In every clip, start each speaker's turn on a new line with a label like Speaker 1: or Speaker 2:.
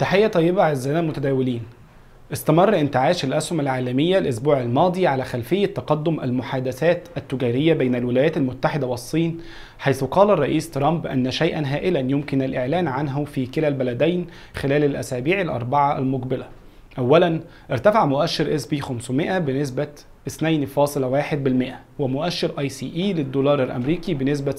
Speaker 1: تحية طيبة أعزائنا المتداولين استمر انتعاش الأسهم العالمية الأسبوع الماضي على خلفية تقدم المحادثات التجارية بين الولايات المتحدة والصين حيث قال الرئيس ترامب أن شيئا هائلا يمكن الإعلان عنه في كلا البلدين خلال الأسابيع الأربعة المقبلة أولا ارتفع مؤشر اس بي 500 بنسبة 2.1% ومؤشر اي سي اي للدولار الأمريكي بنسبة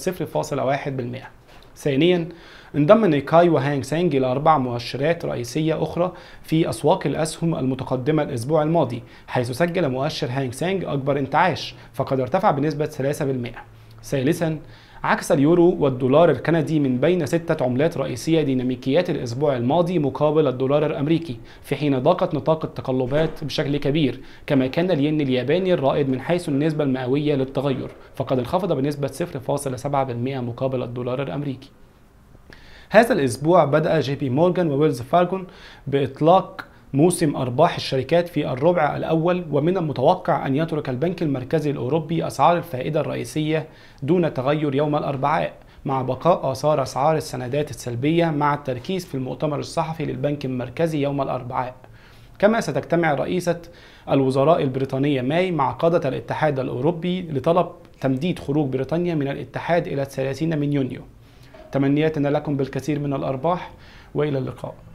Speaker 1: 0.1% ثانيا انضم نيكاي وهانج سانج إلى أربع مؤشرات رئيسية أخرى في أسواق الأسهم المتقدمة الأسبوع الماضي حيث سجل مؤشر هانج سانج أكبر انتعاش فقد ارتفع بنسبة 3% ثالثا عكس اليورو والدولار الكندي من بين ستة عملات رئيسية ديناميكيات الأسبوع الماضي مقابل الدولار الأمريكي في حين ضاقت نطاق التقلبات بشكل كبير كما كان الين الياباني الرائد من حيث النسبة المئوية للتغير فقد انخفض بنسبة 0.7% مقابل الدولار الأمريكي هذا الأسبوع بدأ جي بي مورغان وويلز فالكون بإطلاق موسم أرباح الشركات في الربع الأول ومن المتوقع أن يترك البنك المركزي الأوروبي أسعار الفائدة الرئيسية دون تغير يوم الأربعاء مع بقاء آثار أسعار السندات السلبية مع التركيز في المؤتمر الصحفي للبنك المركزي يوم الأربعاء كما ستجتمع رئيسة الوزراء البريطانية ماي مع قادة الاتحاد الأوروبي لطلب تمديد خروج بريطانيا من الاتحاد إلى 30 من يونيو تمنياتنا لكم بالكثير من الأرباح وإلى اللقاء